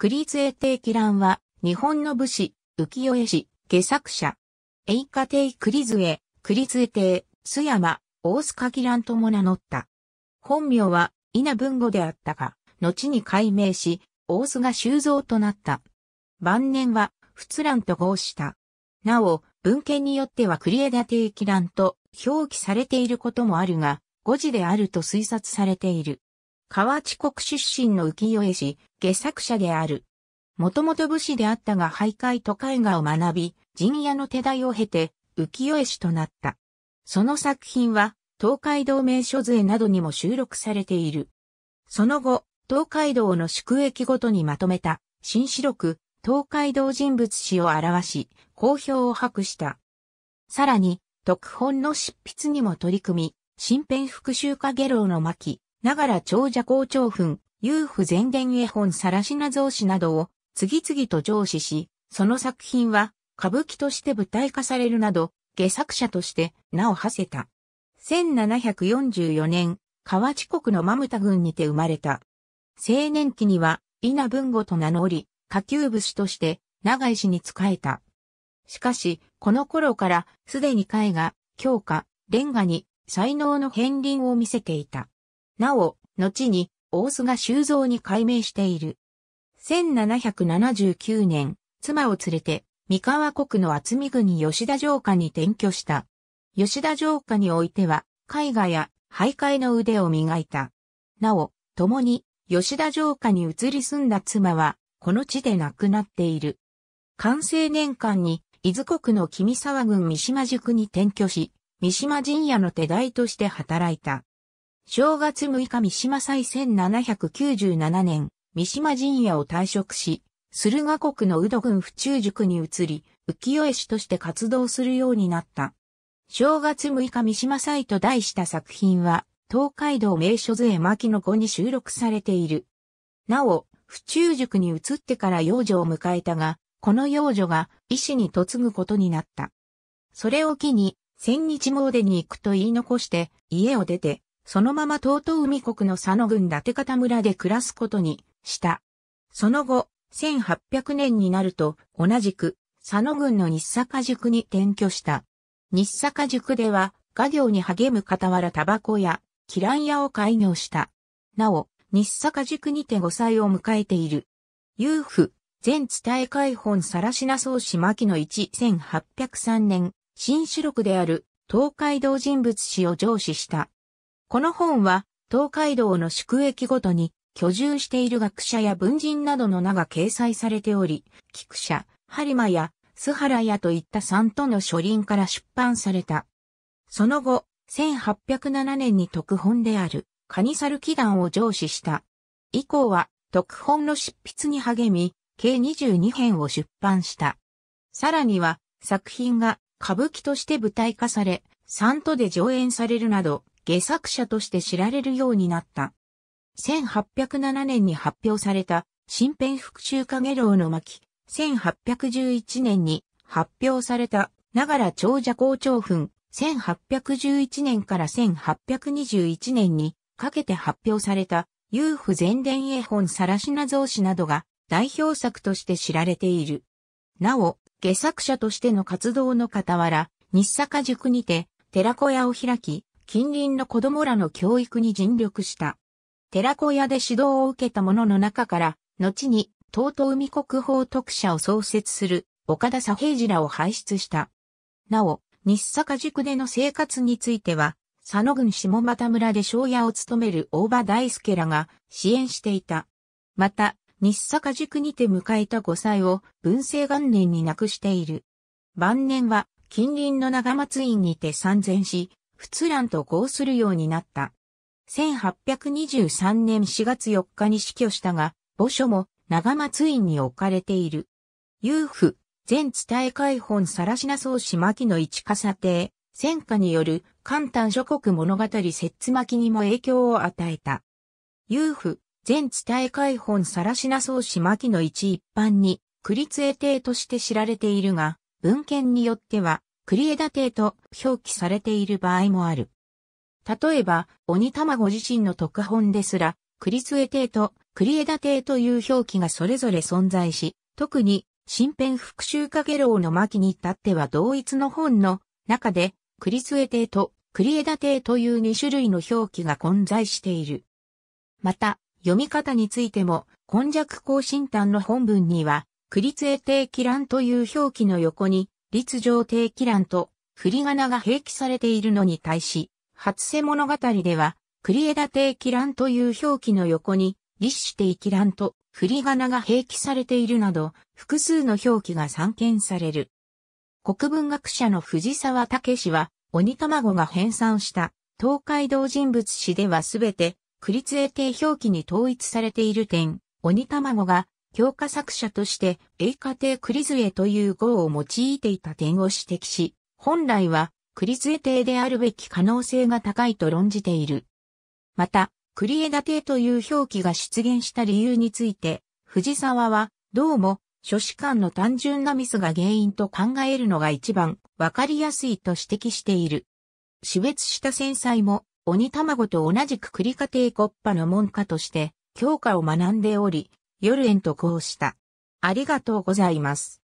クリーツエテイキランは、日本の武士、浮世絵師、下作者。エイカテイクリズエ、クリツエテイ、須山、大須賀キランとも名乗った。本名は、稲文語であったが、後に改名し、大須賀修造となった。晩年は、仏蘭と合した。なお、文献によってはクリエダテイキランと表記されていることもあるが、誤字であると推察されている。河内国出身の浮世絵師、下作者である。もともと武士であったが徘徊と絵画を学び、陣屋の手代を経て、浮世絵師となった。その作品は、東海道名所図絵などにも収録されている。その後、東海道の宿駅ごとにまとめた、新四録、東海道人物史を表し、好評を博した。さらに、特本の執筆にも取り組み、新編復讐家下郎の巻、ながら長者校長墳、遊夫前伝絵本さらしな造詞などを次々と上司し、その作品は歌舞伎として舞台化されるなど、下作者として名を馳せた。1744年、河内国のマムタ郡にて生まれた。青年期には、稲文吾と名乗り、下級武士として、長井氏に仕えた。しかし、この頃から、すでに絵画、強化、レンガに、才能の片鱗を見せていた。なお、後に、大須賀修造に改名している。1779年、妻を連れて、三河国の厚見国吉田城下に転居した。吉田城下においては、絵画や徘徊の腕を磨いた。なお、共に吉田城下に移り住んだ妻は、この地で亡くなっている。完成年間に、伊豆国の君沢郡三島宿に転居し、三島陣屋の手代として働いた。正月6日三島祭1797年、三島陣屋を退職し、駿河国の宇土郡府中塾に移り、浮世絵師として活動するようになった。正月6日三島祭と題した作品は、東海道名所図絵巻の子に収録されている。なお、府中塾に移ってから幼女を迎えたが、この幼女が医師に嫁ぐことになった。それを機に、千日詣でに行くと言い残して、家を出て、そのまま東東海国の佐野郡伊達方村で暮らすことにした。その後、1800年になると、同じく、佐野郡の日坂塾に転居した。日坂塾では、画業に励む傍らタバコや、キラン屋を開業した。なお、日坂塾にて5歳を迎えている。裕府、全伝え解本さらしな宗師牧の1、1803年、新主録である、東海道人物史を上司した。この本は、東海道の宿駅ごとに、居住している学者や文人などの名が掲載されており、菊者、播磨や、須原屋といった三都の書輪から出版された。その後、1807年に特本である、カニサル祈願を上司した。以降は、特本の執筆に励み、計22編を出版した。さらには、作品が歌舞伎として舞台化され、三都で上演されるなど、下作者として知られるようになった。1807年に発表された新編復讐影楼の巻、1811年に発表されたながら長者校長墳、1811年から1821年にかけて発表された遊夫全伝絵本さらしな造詞などが代表作として知られている。なお、下作者としての活動の傍ら、日坂塾にて寺小屋を開き、近隣の子供らの教育に尽力した。寺子屋で指導を受けた者の中から、後に、東都海国宝特社を創設する、岡田左平次らを輩出した。なお、日坂塾での生活については、佐野郡下又村で庄屋を務める大場大輔らが支援していた。また、日坂塾にて迎えた5歳を文政元年に亡くしている。晩年は近隣の長松院にて参戦し、仏蘭と合するようになった。1823年4月4日に死去したが、墓所も長松院に置かれている。裕夫、全伝え解本さらしな宗師牧の一笠亭、戦火による簡単諸国物語津巻にも影響を与えた。裕夫、全伝え解本さらしな宗師牧の一一般に、栗杖英帝として知られているが、文献によっては、クリエダ帝と表記されている場合もある。例えば、鬼卵自身の特本ですら、クリスエ帝とクリエダ帝という表記がそれぞれ存在し、特に新編復讐かゲロウの巻に至っては同一の本の中で、クリスエ帝とクリエダ帝という2種類の表記が混在している。また、読み方についても、今弱更新端の本文には、クリツエ帝キランという表記の横に、律上定期欄と振り仮名が併記されているのに対し、初世物語では、栗枝定期欄という表記の横に、立志定期欄と振り仮名が併記されているなど、複数の表記が散見される。国文学者の藤沢武氏は、鬼卵が編纂した東海道人物史ではすべて、栗杖定表記に統一されている点、鬼卵が教科作者として、英家帝クリズエという語を用いていた点を指摘し、本来はクリズエ帝であるべき可能性が高いと論じている。また、クリエダ帝という表記が出現した理由について、藤沢は、どうも、書士官の単純なミスが原因と考えるのが一番わかりやすいと指摘している。死別した戦災も、鬼卵と同じく栗家帝国家の門下として、教科を学んでおり、夜縁とこうした。ありがとうございます。